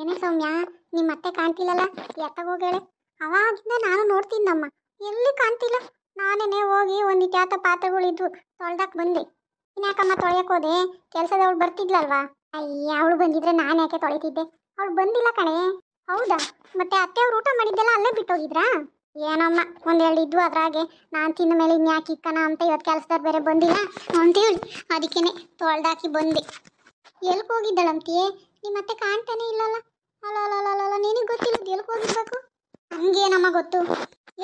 ಏನೇ ಸೌಮ್ಯ ನಿಮ್ಮ ಅತ್ತೆ ಕಾಣ್ತಿಲ್ಲಲ್ಲ ಹೋಗೇಳೆ ಅವಾಗಿಂದ ನಾನು ನೋಡ್ತೀನಮ್ಮ ಎಲ್ಲಿ ಕಾಣ್ತಿಲ್ಲ ನಾನೇನೆ ಹೋಗಿ ಒಂದು ಜಾತ ಪಾತ್ರೆಗಳಿದ್ವು ತೊಳ್ದಕ್ಕೆ ಬಂದೆ ಇನ್ಯಾಕಮ್ಮ ತೊಳೆಯಕ್ಕೆ ಹೋದೆ ಕೆಲಸದವಳು ಬರ್ತಿದ್ಲಲ್ವಾ ಅಯ್ಯ ಅವಳು ಬಂದಿದ್ರೆ ನಾನು ಯಾಕೆ ತೊಳಿತಿದ್ದೆ ಅವಳು ಬಂದಿಲ್ಲ ಕಣೆ ಹೌದಾ ಮತ್ತೆ ಅತ್ತೆ ಅವ್ರು ಊಟ ಮಾಡಿದ್ದೆಲ್ಲ ಅಲ್ಲೇ ಬಿಟ್ಟೋಗಿದ್ರಾ ಏನಮ್ಮ ಒಂದೆರಡು ಇದ್ವು ಅದ್ರಾಗೆ ನಾನು ತಿನ್ನ ಮೇಲೆ ಇನ್ಯಾಕೆ ಇಕ್ಕನ ಅಂತ ಇವತ್ತು ಕೆಲಸದವ್ರು ಬೇರೆ ಬಂದಿಲ್ಲ ಅಂತೇಳಿ ಅದಕ್ಕೇನೆ ತೊಳ್ದಾಕಿ ಬಂದೆ ಎಲ್ಕೋಗಿದ್ದಳಂತೆಯೇ ಮತ್ತೆ ಕಾಣ್ತಾನೆ ಇಲ್ಲಲ್ಲ ಅಲ್ಲ ನಿನಗೆ ಗೊತ್ತಿಲ್ಲ ಎಲ್ಲಿಗೆ ಹೋಗಿರ್ಬೇಕು ಹಂಗೇನಮ್ಮ ಗೊತ್ತು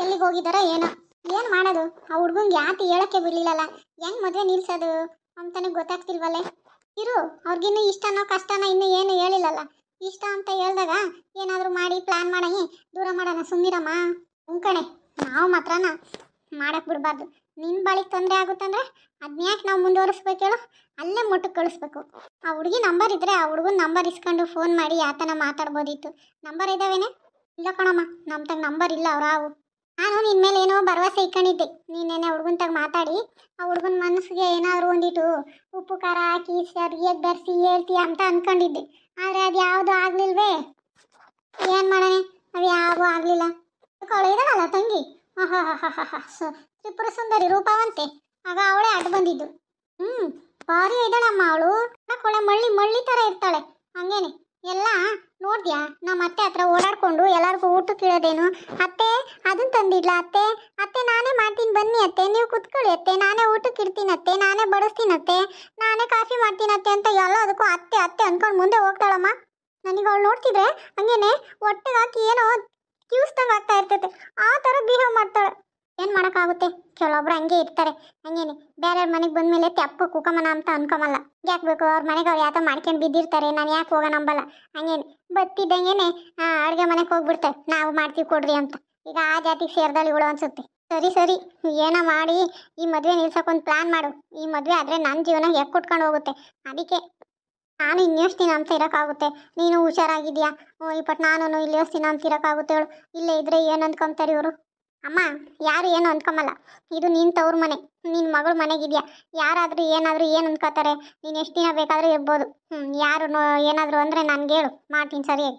ಎಲ್ಲಿಗೆ ಹೋಗಿದಾರ ಏನೋ ಏನು ಮಾಡೋದು ಆ ಹುಡ್ಗಂಗೆ ಯಾತಿ ಹೇಳಕ್ಕೆ ಬಿಡ್ಲಿಲ್ಲಲ್ಲ ಹೆಂಗ್ ಮದುವೆ ನಿಲ್ಸೋದು ಅಂತಾನೆ ಗೊತ್ತಾಗ್ತಿಲ್ವಲ್ಲೇ ಇರು ಅವ್ರಿಗಿನ್ನೂ ಇಷ್ಟನೋ ಕಷ್ಟನೋ ಇನ್ನೂ ಏನು ಹೇಳಿಲ್ಲಲ್ಲ ಇಷ್ಟ ಅಂತ ಹೇಳ್ದಾಗ ಏನಾದರೂ ಮಾಡಿ ಪ್ಲ್ಯಾನ್ ಮಾಡಿ ದೂರ ಮಾಡೋಣ ಸುಮ್ಮಿರಮ್ಮ ಉಂಕಣೆ ನಾವು ಮಾತ್ರನ ಮಾಡಕ್ಕೆ ಬಿಡಬಾರ್ದು ನಿನ್ನ ಬಾಳಿಗೆ ತೊಂದರೆ ಆಗುತ್ತಂದ್ರೆ ಅದನ್ನ ಯಾಕೆ ನಾವು ಮುಂದುವರಿಸ್ಬೇಕು ಅಲ್ಲೇ ಮುಟ್ಟಕ್ಕೆ ಕಳಿಸ್ಬೇಕು ಆ ಹುಡುಗಿ ನಂಬರ್ ಇದ್ರೆ ಆ ಹುಡುಗನ ನಂಬರ್ ಇಸ್ಕೊಂಡು ಫೋನ್ ಮಾಡಿ ಯಾತನ ಮಾತಾಡ್ಬೋದಿತ್ತು ನಂಬರ್ ಇದಾವೇನೆ ಇಲ್ಲ ಕಣಮ್ಮ ನಮ್ಮ ತಗ ನಂಬರ್ ಇಲ್ಲ ಅವ್ರು ಹಾವು ನಾನು ನಿನ್ನ ಮೇಲೆ ಏನೋ ಭರವಸೆ ಇಟ್ಕೊಂಡಿದ್ದೆ ನೀನೇನೆ ಹುಡುಗನ ತಗ ಮಾತಾಡಿ ಆ ಹುಡುಗನ ಮನಸ್ಸಿಗೆ ಏನಾದರೂ ಒಂದಿಟ್ಟು ಉಪ್ಪು ಖಾರ ಹಾಕಿ ಸರಿಯಾಗಿ ಬರ್ಸಿ ಹೇಳ್ತೀಯ ಅಂತ ಅಂದ್ಕೊಂಡಿದ್ದೆ ಆದರೆ ಅದು ಯಾವುದು ಆಗಲಿಲ್ವೇ ಏನು ಮಾಡೋಣ ಅದು ಯಾವ ಆಗಲಿಲ್ಲ ಅವಳು ಇದಳಲ್ಲ ತಂಗಿ ತ್ರಿಪುರ ಸುಂದರಿ ರೂಪವಂತೆ ಆಗ ಅವಳೇ ಅಡ್ಡು ಬಂದಿದ್ದು ಹ್ಞೂ ಭಾರಿ ಇದ್ದಾಳಮ್ಮ ಅವಳು ಹಾಕೊಳ್ಳೆ ಮಳ್ಳಿ ಮಳ್ಳಿ ಥರ ಇರ್ತಾಳೆ ಹಂಗೇನೆ ಎಲ್ಲ ನೋಡ್ದ್ಯಾ ನಮ್ಮ ಅತ್ತೆ ಹತ್ರ ಓಡಾಡ್ಕೊಂಡು ಎಲ್ಲರಿಗೂ ಊಟ ಕೇಳೋದೇನು ಅತ್ತೆ ಅದನ್ನು ತಂದಿಡ್ಲ ಅತ್ತೆ ಅತ್ತೆ ನಾನೇ ಮಾಡ್ತೀನಿ ಬನ್ನಿ ಅತ್ತೆ ನೀವು ಕುತ್ಕೊಳ್ಳಿ ಅತ್ತೆ ನಾನೇ ಊಟಕ್ಕೆ ಇಡ್ತೀನಿ ಅತ್ತೆ ನಾನೇ ಬಡಿಸ್ತೀನತ್ತೆ ನಾನೇ ಕಾಫಿ ಮಾಡ್ತೀನಿ ಅತ್ತೆ ಅಂತ ಎಲ್ಲದಕ್ಕೂ ಅತ್ತೆ ಅತ್ತೆ ಅಂದ್ಕೊಂಡು ಮುಂದೆ ಹೋಗ್ತಾಳಮ್ಮ ನನಗೆ ಅವಳು ನೋಡ್ತಿದ್ರೆ ಹಂಗೇನೆ ಹೊಟ್ಟೆಗೆ ಹಾಕಿ ಏನೋ ಕ್ಯೂಸ್ದಂಗೆ ಆಗ್ತಾ ಇರ್ತೈತೆ ಆ ಥರ ಬಿಹೇವ್ ಮಾಡ್ತಾಳೆ ಏನು ಮಾಡೋಕ್ಕಾಗುತ್ತೆ ಕೆಲವೊಬ್ರು ಹಂಗೆ ಇರ್ತಾರೆ ಹಂಗೇನೆ ಬೇರೆಯವ್ರ ಮನೆಗೆ ಬಂದ್ಮೇಲೆ ತಪ್ಪು ಕುಕಮನ ಅಂತ ಅನ್ಕೊಂಬಲ್ಲ ಯಾಕೆ ಬೇಕು ಅವ್ರ ಮನೆಗೆ ಅವ್ರು ಯಾತೋ ಮಾಡ್ಕೊಂಡು ಬಿದ್ದಿರ್ತಾರೆ ನಾನು ಯಾಕೆ ಹೋಗೋಣ ನಂಬಲ್ಲ ಹಂಗೇನೆ ಬತ್ತಿದ್ದಂಗೆನೆ ಅಡುಗೆ ಮನೆಗೆ ಹೋಗ್ಬಿಡ್ತಾರೆ ನಾವು ಮಾಡ್ತೀವಿ ಕೊಡ್ರಿ ಅಂತ ಈಗ ಆ ಜಾತಿಗೆ ಸೇರ್ದಲ್ಲಿ ಇವಳು ಅನ್ಸುತ್ತೆ ಸರಿ ಸರಿ ಏನೋ ಮಾಡಿ ಈ ಮದುವೆ ನಿಲ್ಸೋಕ್ಕೊಂದು ಪ್ಲ್ಯಾನ್ ಮಾಡು ಈ ಮದುವೆ ಆದರೆ ನನ್ನ ಜೀವನ ಹೆಕ್ ಕುಟ್ಕೊಂಡು ಹೋಗುತ್ತೆ ಅದಕ್ಕೆ ನಾನು ದಿನ ಅಂತ ಇರೋಕ್ಕಾಗುತ್ತೆ ನೀನು ಹುಷಾರಾಗಿದೆಯಾ ಇಪ್ಪಟ್ಟು ನಾನು ದಿನ ಅಂತ ಇರೋಕ್ಕಾಗುತ್ತೆ ಹೇಳು ಇಲ್ಲೇ ಇದ್ರೆ ಏನು ಅಂದ್ಕೊಂತಾರೆ ಇವರು ಅಮ್ಮ ಯಾರು ಏನು ಅಂದ್ಕೊಂಬಲ್ಲ ಇದು ನಿನ್ನ ತವ್ರ ಮನೆ ನಿನ್ನ ಮಗಳ ಮನೆಗಿದೆಯಾ ಯಾರಾದರೂ ಏನಾದರೂ ಏನು ಅಂದ್ಕೋತಾರೆ ನೀನು ಎಷ್ಟು ದಿನ ಬೇಕಾದರೂ ಇರ್ಬೋದು ಹ್ಞೂ ಯಾರು ಏನಾದರೂ ಅಂದರೆ ನನಗೆ ಹೇಳು ಮಾಡ್ತೀನಿ ಸರಿಯಾಗಿ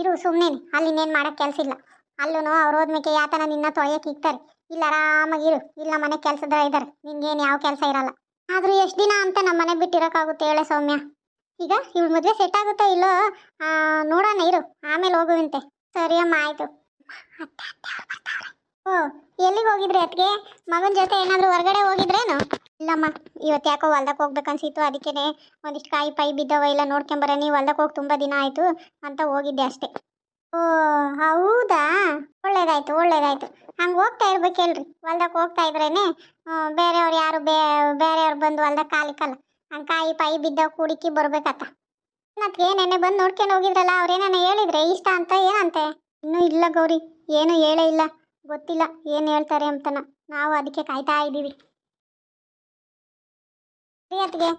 ಇರು ಸುಮ್ಮನೆ ಅಲ್ಲಿ ಇನ್ನೇನು ಮಾಡೋಕ್ಕೆ ಕೆಲಸ ಇಲ್ಲ ಅಲ್ಲೂ ಅವ್ರು ಹೋದ್ಮೇಕೆ ಯಾತನ ನಿನ್ನ ತೊಳೆಯೋಕೆ ಇಕ್ತಾರೆ ಇಲ್ಲ ಆರಾಮಾಗಿ ಇರು ಇಲ್ಲ ಮನೆ ಕೆಲಸದ್ರ ಇದ್ದಾರೆ ನಿನ್ಗೇನು ಯಾವ ಕೆಲಸ ಇರಲ್ಲ ಆದರೂ ಎಷ್ಟು ದಿನ ಅಂತ ನಮ್ಮ ಮನೆ ಬಿಟ್ಟಿರೋಕ್ಕಾಗುತ್ತೆ ಹೇಳೆ ಸೌಮ್ಯ ಈಗ ಇವ್ಳ ಮದುವೆ ಸೆಟ್ ಆಗುತ್ತಾ ಇಲ್ಲೋ ನೋಡೋಣ ಇರು ಆಮೇಲೆ ಹೋಗುವಂತೆ ಸರಿಯಮ್ಮ ಆಯಿತು ಓ ಎಲ್ಲಿಗೆ ಹೋಗಿದ್ರಿ ಅತ್ಗೆ ಮಗನ ಜೊತೆ ಏನಾದರೂ ಹೊರಗಡೆ ಹೋಗಿದ್ರೇನು ಇಲ್ಲಮ್ಮ ಇವತ್ತು ಯಾಕೋ ಹೊಲ್ದಕ್ಕೆ ಹೋಗ್ಬೇಕನ್ಸಿತ್ತು ಅದಕ್ಕೇ ಒಂದಿಷ್ಟು ಕಾಯಿ ಪೈ ಬಿದ್ದವ ಇಲ್ಲ ನೀವು ಹೊಲ್ದಕ್ಕೆ ಹೋಗಿ ತುಂಬ ದಿನ ಆಯಿತು ಅಂತ ಹೋಗಿದ್ದೆ ಅಷ್ಟೇ ಓ ಹೌದಾ ಒಳ್ಳೇದಾಯ್ತು ಒಳ್ಳೇದಾಯ್ತು ಹಂಗೆ ಹೋಗ್ತಾ ಇರ್ಬೇಕಲ್ರಿ ಹೊಲ್ದಕ್ಕೆ ಹೋಗ್ತಾ ಇದ್ರೇನೆ ಬೇರೆಯವ್ರು ಯಾರು ಬೇ ಬೇರೆಯವ್ರು ಬಂದು ಹೊಲ್ದಾಗ ಕಾಲಿಕಲ್ಲ ಹಂಗೆ ಕಾಯಿ ಪೈ ಬಿದ್ದ ಕೂಡಿಕ್ಕಿ ಬರ್ಬೇಕತ್ತ ಅದಕ್ಕೆ ನೆನ್ನೆ ಬಂದು ನೋಡ್ಕೊಂಡು ಹೋಗಿದ್ರಲ್ಲ ಅವ್ರೇನ ಹೇಳಿದ್ರೆ ಇಷ್ಟ ಅಂತ ಏನಂತೆ ಇನ್ನೂ ಇಲ್ಲ ಗೌರಿ ಏನೂ ಹೇಳೇ ಇಲ್ಲ ಗೊತ್ತಿಲ್ಲ ಏನು ಹೇಳ್ತಾರೆ ಅಂತನ ನಾವು ಅದಕ್ಕೆ ಕಾಯ್ತಾ ಇದ್ದೀವಿ ಪ್ರಿಯತ್ಗೆ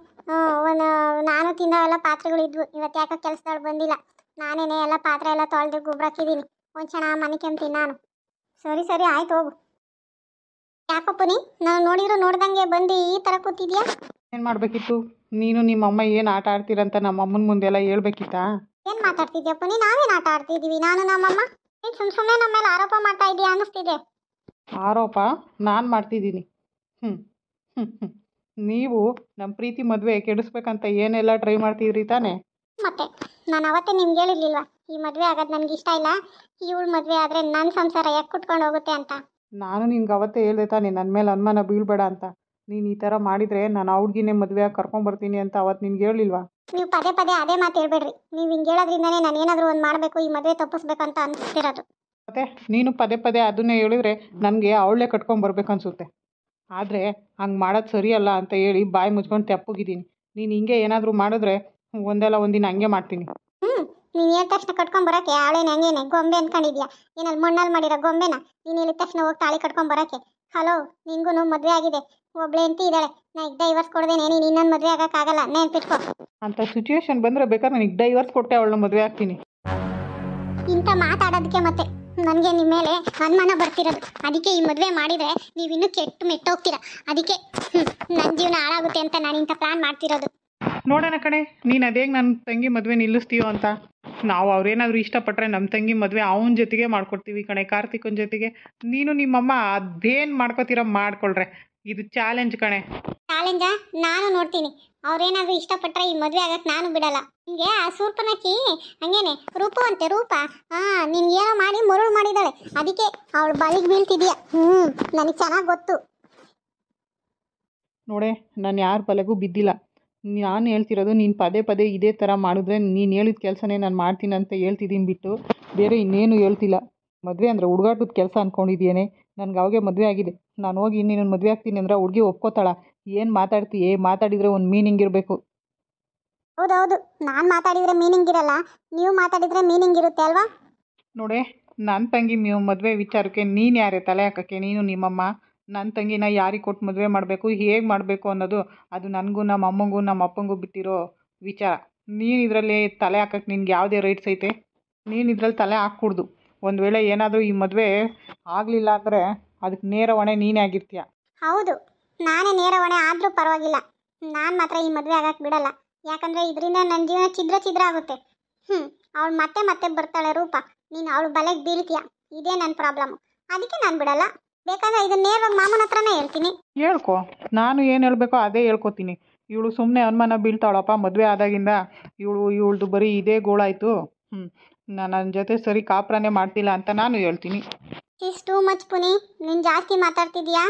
ಒಂದು ನಾನು ಪಾತ್ರೆಗಳು ಇದ್ವು ಇವತ್ತು ಯಾಕೋ ಕೆಲಸದವ್ಳು ಬಂದಿಲ್ಲ ನಾನೇನೇ ಎಲ್ಲ ಪಾತ್ರೆ ಎಲ್ಲ ತೊಳೆದು ಗುಬ್ರಾಕಿದ್ದೀನಿ ಒಂದು ಚೆನ್ನಾಗಿ ಮನೆ ನಾನು ಸರಿ ಸರಿ ಆಯ್ತು ಹೋಗು ಯಾಕಪ್ಪನಿ ನಾನು ನೋಡಿದ್ರು ನೋಡ್ದಂಗೆ ಬಂದು ಈ ಥರ ಕೂತಿದ್ಯಾ ಏನು ಮಾಡಬೇಕಿತ್ತು ನೀನು ನಿಮ್ಮಮ್ಮ ಏನು ಆಟ ಆಡ್ತೀರಂತ ನಮ್ಮಮ್ಮನ ಮುಂದೆಲ್ಲ ಹೇಳ್ಬೇಕಿತ್ತಾ ಏನು ಮಾತಾಡ್ತಿದ್ಯಪ್ಪನಿ ನಾವೇನು ಆಟ ಆಡ್ತಿದ್ದೀವಿ ನಾನು ನಮ್ಮಮ್ಮ ನೀನು ಸುಮ್ಮನೆ ಮೇಲೆ ಆರೋಪ ಮಾಡ್ತಾ ಇದೀಯ ಅನ್ನಿಸ್ತಿದೆ ಆರೋಪ ನಾನು ಮಾಡ್ತಿದ್ದೀನಿ ನೀವು ನಮ್ಮ ಪ್ರೀತಿ ಮದುವೆ ಕೆಡಿಸ್ಬೇಕಂತ ಏನೆಲ್ಲ ಟ್ರೈ ಮಾಡ್ತಿದ್ರಿ ತಾನೆ ಮತ್ತೆ ನಾನು ಅವತ್ತೇ ನಿಮ್ಗೆ ಹೇಳಿರ್ಲಿಲ್ವಾ ಈ ಮದುವೆ ಆಗೋದು ನನಗೆ ಇಷ್ಟ ಇಲ್ಲ ಇವಳು ಮದುವೆ ಆದರೆ ನನ್ನ ಸಂಸಾರ ಯಾಕೆ ಕುಟ್ಕೊಂಡು ಹೋಗುತ್ತೆ ಅಂತ ನಾನು ನಿನ್ಗೆ ಅವತ್ತೇ ಹೇಳಿದೆ ತಾನೆ ನನ್ನ ಮೇಲೆ ಅನುಮಾನ ಬೀಳ್ಬೇಡ ಅಂತ ನೀನು ಈ ಥರ ಮಾಡಿದರೆ ನಾನು ಆ ಮದುವೆ ಆಗಿ ಕರ್ಕೊಂಬರ್ತೀನಿ ಅಂತ ಅವತ್ತು ನಿನ್ಗೆ ಹೇಳಿಲ್ವಾ ನೀವು ಪದೇ ಪದೇ ಅದೇ ಮಾತು ಹೇಳ್ಬೇಡ್ರಿ ನೀವು ಹಿಂಗೆ ಹೇಳೋದ್ರಿಂದನೇ ನಾನು ಏನಾದರೂ ಒಂದು ಮಾಡಬೇಕು ಈ ಮದುವೆ ತಪ್ಪಿಸ್ಬೇಕಂತ ಅನಿಸ್ತಿರೋದು ಮತ್ತೆ ನೀನು ಪದೇ ಪದೇ ಅದನ್ನೇ ಹೇಳಿದ್ರೆ ನನಗೆ ಅವಳೆ ಕಟ್ಕೊಂಡು ಬರಬೇಕು ಅನಿಸುತ್ತೆ ಆದರೆ ಹಂಗೆ ಮಾಡೋದು ಸರಿಯಲ್ಲ ಅಂತ ಹೇಳಿ ಬಾಯಿ ಮುಚ್ಕೊಂಡು ತೆಪ್ಪಗಿದ್ದೀನಿ ನೀನು ಹಿಂಗೆ ಏನಾದರೂ ಮಾಡಿದ್ರೆ ಒಂದಲ್ಲ ಒಂದಿನ ಹಂಗೆ ಮಾಡ್ತೀನಿ ಹ್ಞೂ ನೀನು ಹೇಳಿದ ತಕ್ಷಣ ಕಟ್ಕೊಂಡು ಬರೋಕ್ಕೆ ಅವಳೇನೆ ಹಂಗೇನೆ ಗೊಂಬೆ ಅಂದ್ಕೊಂಡಿದ್ಯಾ ಏನಲ್ಲಿ ಮಣ್ಣಲ್ಲಿ ಮಾಡಿರೋ ಗೊಂಬೆನ ನೀನು ಹೇಳಿದ ತಕ್ಷಣ ಹೋಗಿ ತಾಳಿ ಕಟ್ಕೊಂಡು ಬರೋಕ್ಕೆ ಹಲೋ ನಿಂಗೂ ಮದುವೆ ಆಗಿದೆ ಒಬ್ಳೆ ಅಂತ ಇದ್ದಾಳೆ ನಾ ಈಗ ಡೈವರ್ಸ್ ಕೊಡ್ದೇನೆ ನೀನು ಇನ್ನೊಂದು ಮದುವೆ ನೇನ್ ನೆನ್ಪಿಟ್ಕೋ ಅಂತ ಸಿಚುವೇಶನ್ ಬಂದರೆ ಬೇಕಾದ್ರೆ ನಿನಗೆ ಡೈವರ್ಸ್ ಕೊಟ್ಟೆ ಅವಳನ್ನ ಮದುವೆ ಆಗ್ತೀನಿ ಇಂಥ ಮಾತಾಡೋದಕ್ಕೆ ಮತ್ತೆ ನನಗೆ ನಿಮ್ಮ ಮೇಲೆ ಅನುಮಾನ ಬರ್ತಿರೋದು ಅದಕ್ಕೆ ಈ ಮದುವೆ ಮಾಡಿದರೆ ನೀವಿನ್ನೂ ಕೆಟ್ಟು ಮೆಟ್ಟೋಗ್ತೀರಾ ಅದಕ್ಕೆ ನನ್ನ ಜೀವನ ಹಾಳಾಗುತ್ತೆ ಅಂತ ನಾನು ಇಂಥ ಪ್ಲಾನ್ ಮಾಡ್ತಿರೋದು ನೋಡೋಣ ಕಣೆ ನೀನು ಅದೇಗೆ ನನ್ನ ತಂಗಿ ಮದುವೆ ನಿಲ್ಲಿಸ್ತೀಯೋ ಅಂತ ನಾವು ಅವ್ರೇನಾದರೂ ಇಷ್ಟಪಟ್ಟರೆ ನಮ್ಮ ತಂಗಿ ಮದುವೆ ಅವನ ಜೊತೆಗೆ ಮಾಡ್ಕೊಡ್ತೀವಿ ಕಣೆ ಕಾರ್ತಿಕನ ಜೊತೆಗೆ ನೀನು ನಿಮ್ಮಮ್ಮ ಅದೇನು ಮಾಡ್ಕೋತೀರೋ ಮಾಡ್ಕೊಳ್ರೆ ಇದು ಚಾಲೆಂಜ್ ಕಣೆ ಚಾಲೆಂಜಾ ನಾನು ನೋಡ್ತೀನಿ ಅವ್ರೇನಾದ್ರೂ ಇಷ್ಟಪಟ್ರೆ ಈ ಮದುವೆ ಆಗಕ್ಕೆ ನಾನು ಬಿಡಲ್ಲ ನಿಮಗೆ ಆ ಸೂರ್ಪನಕ್ಕಿ ಹಂಗೇನೆ ರೂಪ ಅಂತೆ ರೂಪ ಹಾ ನೀನು ಏನೋ ಮಾಡಿ ಮರುಳು ಮಾಡಿದಾಳೆ ಅದಕ್ಕೆ ಅವಳು ಬಳಿಗೆ ಬೀಳ್ತಿದೀಯ ಹ್ಞೂ ನನಗೆ ಚೆನ್ನಾಗಿ ಗೊತ್ತು ನೋಡೆ ನಾನು ಯಾರ ಬಲೆಗೂ ಬಿದ್ದಿಲ್ಲ ನಾನು ಹೇಳ್ತಿರೋದು ನೀನು ಪದೇ ಪದೇ ಇದೇ ಥರ ಮಾಡಿದ್ರೆ ನೀನು ಹೇಳಿದ ಕೆಲಸನೇ ನಾನು ಮಾಡ್ತೀನಿ ಅಂತ ಹೇಳ್ತಿದ್ದೀನಿ ಬಿಟ್ಟು ಬೇರೆ ಇನ್ನೇನು ಹೇಳ್ತಿಲ್ಲ ಮದುವೆ ಅಂದರೆ ಹುಡುಗಾಟದ ಕೆಲಸ ಅಂದ್ಕೊಂಡಿದ್ದೇನೆ ನನ್ಗೆ ಅವಾಗೆ ಮದುವೆ ಆಗಿದೆ ನಾನು ಹೋಗಿ ನಿನ್ನನ್ನು ಮದುವೆ ಆಗ್ತೀನಿ ಅಂದ್ರೆ ಹುಡುಗಿ ಒಪ್ಕೋತಾಳ ಏನು ಏ ಮಾತಾಡಿದರೆ ಒಂದು ಮೀನಿಂಗ್ ಇರಬೇಕು ಹೌದೌದು ನಾನು ಮಾತಾಡಿದರೆ ಮೀನಿಂಗ್ ಇರಲ್ಲ ನೀವು ಮಾತಾಡಿದರೆ ಮೀನಿಂಗ್ ಇರುತ್ತೆ ಅಲ್ವಾ ನೋಡೆ ನನ್ನ ತಂಗಿ ನೀವು ಮದುವೆ ವಿಚಾರಕ್ಕೆ ನೀನು ಯಾರೇ ತಲೆ ಹಾಕಕ್ಕೆ ನೀನು ನಿಮ್ಮಮ್ಮ ನನ್ನ ತಂಗಿನ ಯಾರಿಗೆ ಕೊಟ್ಟು ಮದುವೆ ಮಾಡಬೇಕು ಹೇಗೆ ಮಾಡಬೇಕು ಅನ್ನೋದು ಅದು ನನಗೂ ನಮ್ಮ ಅಮ್ಮಂಗೂ ನಮ್ಮ ಅಪ್ಪಂಗೂ ಬಿಟ್ಟಿರೋ ವಿಚಾರ ನೀನು ಇದರಲ್ಲಿ ತಲೆ ಹಾಕಕ್ಕೆ ನಿನ್ಗೆ ಯಾವುದೇ ರೈಟ್ಸ್ ಐತೆ ನೀನು ಇದ್ರಲ್ಲಿ ತಲೆ ಹಾಕ್ಕೂಡ್ದು ಒಂದು ವೇಳೆ ಏನಾದರೂ ಈ ಮದುವೆ ಆಗಲಿಲ್ಲ ಅಂದರೆ ಅದಕ್ಕೆ ನೇರ ಹೊಣೆ ನೀನೇ ಆಗಿರ್ತೀಯ ಹೌದು ನಾನೇ ನೇರ ಹೊಣೆ ಆದರೂ ಪರವಾಗಿಲ್ಲ ನಾನು ಮಾತ್ರ ಈ ಮದುವೆ ಆಗಕ್ಕೆ ಬಿಡಲ್ಲ ಯಾಕಂದರೆ ಇದರಿಂದ ನನ್ನ ಜೀವನ ಛಿದ್ರ ಛಿದ್ರ ಆಗುತ್ತೆ ಹ್ಞೂ ಅವಳು ಮತ್ತೆ ಮತ್ತೆ ಬರ್ತಾಳೆ ರೂಪ ನೀನು ಅವಳು ಬಲೆಗೆ ಬೀಳ್ತೀಯ ಇದೇ ನನ್ನ ಪ್ರಾಬ್ಲಮ್ ಅದಕ್ಕೆ ನಾನು ಬಿಡಲ್ಲ ಬೇಕಾದ್ರೆ ಇದನ್ನ ನೇರವಾಗಿ ಮಾಮನ ಹತ್ರನೇ ಹೇಳ್ತೀನಿ ಹೇಳ್ಕೋ ನಾನು ಏನು ಹೇಳಬೇಕೋ ಅದೇ ಹೇಳ್ಕೋತೀನಿ ಇವಳು ಸುಮ್ಮನೆ ಅನುಮಾನ ಬೀಳ್ತಾಳಪ್ಪ ಮದುವೆ ಆದಾಗಿಂದ ಇವಳು ಇವಳ್ದು ಬರೀ ಇದೇ ಗೋಳಾಯಿತು ಹ್ಞೂ ನಾನು ನನ್ನ ಜೊತೆ ಸರಿ ಕಾಪುರನೇ ಮಾಡ್ತಿಲ್ಲ ಅಂತ ನಾನು ಹೇಳ್ತೀನಿ ಇಸ್ ಟೂ ಮಚ್ ಪುನಿ ನೀನು ಜಾಸ್ತಿ ಮಾತಾಡ್ತಿದ್ಯಾ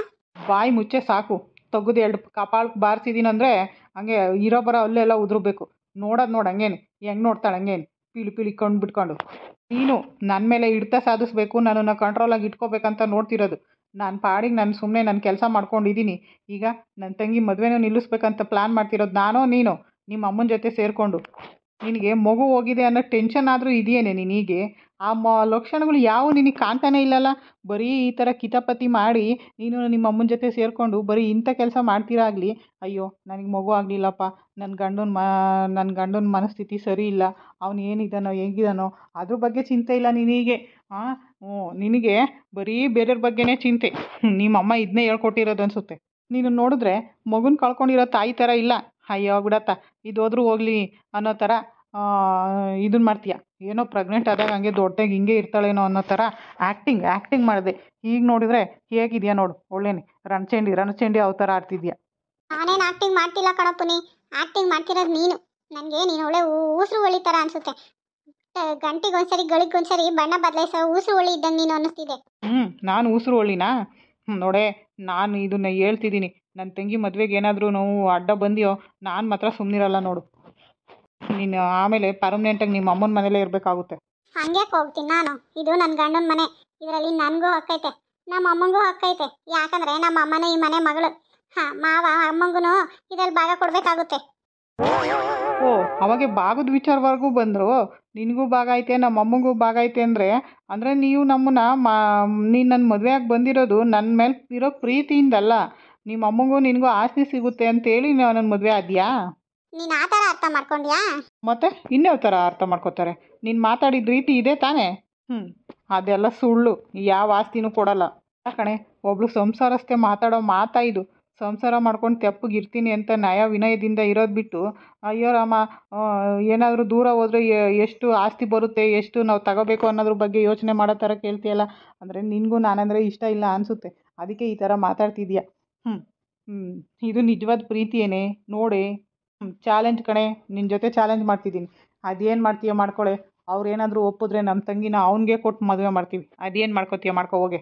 ಬಾಯಿ ಮುಚ್ಚೆ ಸಾಕು ತೆಗೆದು ಎರಡು ಕಪಾಳಕ್ಕೆ ಅಂದ್ರೆ ಹಂಗೆ ಇರೋ ಬರೋ ಅಲ್ಲೆಲ್ಲ ಉದುರಬೇಕು ನೋಡೋದು ನೋಡು ಹಂಗೇನು ಹೆಂಗೆ ನೋಡ್ತಾಳೆ ಹಂಗೇನು ಪೀಳಿ ಪೀಳಿ ಕಣ್ಣು ಬಿಟ್ಕೊಂಡು ನೀನು ನನ್ನ ಮೇಲೆ ಹಿಡ್ತ ಸಾಧಿಸ್ಬೇಕು ನನ್ನನ್ನು ಕಂಟ್ರೋಲಾಗಿ ಇಟ್ಕೋಬೇಕಂತ ನೋಡ್ತಿರೋದು ನಾನು ಪಾಡಿಗೆ ನಾನು ಸುಮ್ಮನೆ ನನ್ನ ಕೆಲಸ ಮಾಡ್ಕೊಂಡಿದ್ದೀನಿ ಈಗ ನನ್ನ ತಂಗಿ ಮದುವೆನೂ ನಿಲ್ಲಿಸ್ಬೇಕಂತ ಪ್ಲ್ಯಾನ್ ಮಾಡ್ತಿರೋದು ನಾನೋ ನೀನು ನಿಮ್ಮ ಅಮ್ಮನ ಜೊತೆ ಸೇರಿಕೊಂಡು ನಿನಗೆ ಮಗು ಹೋಗಿದೆ ಅನ್ನೋ ಟೆನ್ಷನ್ ಆದರೂ ಇದೆಯೇನೆ ನಿನಗೆ ಆ ಮ ಲಕ್ಷಣಗಳು ಯಾವು ನಿನಗೆ ಕಾಣ್ತಾನೆ ಇಲ್ಲಲ್ಲ ಬರೀ ಈ ಥರ ಕಿತಾಪತಿ ಮಾಡಿ ನೀನು ನಿಮ್ಮ ಅಮ್ಮನ ಜೊತೆ ಸೇರಿಕೊಂಡು ಬರೀ ಇಂಥ ಕೆಲಸ ಮಾಡ್ತೀರಾಗಲಿ ಅಯ್ಯೋ ನನಗೆ ಮಗು ಆಗಲಿಲ್ಲಪ್ಪ ನನ್ನ ಗಂಡನ ಮ ನನ್ನ ಗಂಡನ ಮನಸ್ಥಿತಿ ಸರಿ ಇಲ್ಲ ಅವನು ಏನಿದ್ದಾನೋ ಹೇಗಿದಾನೋ ಅದ್ರ ಬಗ್ಗೆ ಚಿಂತೆ ಇಲ್ಲ ನಿನಗೆ ಹಾಂ ಹ್ಞೂ ನಿನಗೆ ಬರೀ ಬೇರೆಯವ್ರ ಬಗ್ಗೆನೇ ಚಿಂತೆ ನಿಮ್ಮಮ್ಮ ಇದನ್ನೇ ಹೇಳ್ಕೊಟ್ಟಿರೋದು ಅನಿಸುತ್ತೆ ನೀನು ನೋಡಿದ್ರೆ ಮಗುನ ಕಳ್ಕೊಂಡಿರೋ ತಾಯಿ ಥರ ಇಲ್ಲ ಅಯ್ಯೋ ಬಿಡಪ್ಪ ಇದು ಹೋದ್ರೂ ಹೋಗಲಿ ಅನ್ನೋ ಥರ ಇದನ್ನ ಮಾಡ್ತೀಯ ಏನೋ ಪ್ರೆಗ್ನೆಂಟ್ ಆದಾಗ ಹಂಗೆ ದೊಡ್ಡದಾಗಿ ಹಿಂಗೆ ಇರ್ತಾಳೇನೋ ಅನ್ನೋ ಥರ ಆ್ಯಕ್ಟಿಂಗ್ ಆ್ಯಕ್ಟಿಂಗ್ ಮಾಡಿದೆ ಈಗ ನೋಡಿದ್ರೆ ಹೇಗಿದೆಯಾ ನೋಡು ಒಳ್ಳೇನೆ ರಣಚಂಡಿ ರಣಚಂಡಿ ಯಾವ ಥರ ಆಡ್ತಿದ್ಯಾ ನಾನೇನು ಆ್ಯಕ್ಟಿಂಗ್ ಮಾಡ್ತಿಲ್ಲ ಕಣಪ್ಪನಿ ಆ್ಯಕ್ಟಿಂಗ್ ಮಾಡ್ತಿರೋದು ನೀನು ನನಗೆ ನೀನು ಒಳ್ಳೆ ಉಸಿರು ಹೊಳಿ ಥರ ಅನಿಸುತ್ತೆ ಗಳಿಗೆ ಒಂದ್ಸರಿ ಬಣ್ಣ ಬದಲಾಯಿಸೋ ಉಸಿರು ಹೊಳಿ ಇದ್ದಂಗೆ ನೀನು ಅನ್ನಿಸ್ತಿದೆ ಹ್ಞೂ ನಾನು ಉಸಿರು ಹೊಳಿನಾ ನೋಡೇ ನಾನು ಇದನ್ನ ಹೇಳ್ತಿದ್ದೀನಿ ನನ್ನ ತಂಗಿ ಮದ್ವೆಗೆ ಏನಾದರೂ ನೋವು ಅಡ್ಡ ಬಂದಿಯೋ ನಾನು ಮಾತ್ರ ಸುಮ್ಮನಿರಲ್ಲ ನೋಡು ನೀನು ಆಮೇಲೆ ಪರ್ಮನೆಂಟಾಗಿ ನಿಮ್ಮ ಅಮ್ಮನ ಮನೇಲೇ ಇರಬೇಕಾಗುತ್ತೆ ಹಂಗ್ಯಾಕೆ ಹೋಗ್ತೀನಿ ನಾನು ಇದು ನನ್ನ ಗಂಡನ ಮನೆ ಇದರಲ್ಲಿ ನನಗೂ ಹಕ್ಕೈತೆ ನಮ್ಮ ಅಮ್ಮಂಗೂ ಹಕ್ಕೈತೆ ಯಾಕಂದ್ರೆ ನಮ್ಮ ಅಮ್ಮನೇ ಈ ಮನೆ ಮಗಳು ಹಾ ಮಾವ ಅಮ್ಮಂಗೂ ಇದರಲ್ಲಿ ಭಾಗ ಕೊಡಬೇಕಾಗುತ್ತೆ ಓ ಅವಾಗೆ ಭಾಗದ ವಿಚಾರವರೆಗೂ ಬಂದರು ನಿನಗೂ ಭಾಗ ಐತೆ ನಮ್ಮ ಅಮ್ಮಂಗೂ ಭಾಗ ಐತೆ ಅಂದರೆ ಅಂದರೆ ನೀವು ನಮ್ಮನ್ನ ಮಾ ನೀನು ನನ್ನ ಮದುವೆಯಾಗಿ ಬಂದಿರೋದು ನನ್ನ ಮೇಲೆ ಇರೋ ಪ್ರೀತಿಯಿಂದಲ್ಲ ನಿಮ್ಮ ಅಮ್ಮಗೂ ನಿನಗೂ ಆಸ್ತಿ ಸಿಗುತ್ತೆ ಅಂತೇಳಿ ನನ್ನ ಮದುವೆ ಆದ್ಯಾ ನೀನು ಆ ಅರ್ಥ ಮಾಡ್ಕೊಂಡ್ಯಾ ಮತ್ತೆ ಇನ್ಯಾವ ಥರ ಅರ್ಥ ಮಾಡ್ಕೋತಾರೆ ನೀನು ಮಾತಾಡಿದ ರೀತಿ ಇದೆ ತಾನೇ ಹ್ಞೂ ಅದೆಲ್ಲ ಸುಳ್ಳು ಯಾವ ಆಸ್ತಿನೂ ಕೊಡಲ್ಲ ಕಣೆ ಒಬ್ಳು ಸಂಸಾರಸ್ಥೆ ಮಾತಾಡೋ ಮಾತಾ ಇದು ಸಂಸಾರ ಮಾಡ್ಕೊಂಡು ಇರ್ತೀನಿ ಅಂತ ನಯ ವಿನಯದಿಂದ ಇರೋದು ಬಿಟ್ಟು ಅಯ್ಯೋ ರಾಮ ಏನಾದರೂ ದೂರ ಹೋದರೆ ಎಷ್ಟು ಆಸ್ತಿ ಬರುತ್ತೆ ಎಷ್ಟು ನಾವು ತಗೋಬೇಕು ಅನ್ನೋದ್ರ ಬಗ್ಗೆ ಯೋಚನೆ ಮಾಡೋ ಥರ ಕೇಳ್ತೀಯಲ್ಲ ಅಂದರೆ ನಿನಗೂ ನಾನಂದರೆ ಇಷ್ಟ ಇಲ್ಲ ಅನಿಸುತ್ತೆ ಅದಕ್ಕೆ ಈ ಥರ ಮಾತಾಡ್ತಿದ್ಯಾ ಹ್ಞೂ ಹ್ಞೂ ಇದು ನಿಜವಾದ ಪ್ರೀತಿಯೇ ನೋಡಿ ಹ್ಞೂ ಚಾಲೆಂಜ್ ಕಣೆ ನಿನ್ನ ಜೊತೆ ಚಾಲೆಂಜ್ ಮಾಡ್ತಿದ್ದೀನಿ ಅದೇನು ಮಾಡ್ತೀಯ ಮಾಡ್ಕೊಳ್ಳೆ ಅವ್ರು ಏನಾದರೂ ಒಪ್ಪಿದ್ರೆ ನಮ್ಮ ತಂಗಿನ ಅವ್ನಿಗೆ ಕೊಟ್ಟು ಮದುವೆ ಮಾಡ್ತೀವಿ ಅದೇನು ಮಾಡ್ಕೊತೀಯಾ ಮಾಡ್ಕೊ ಹೋಗೆ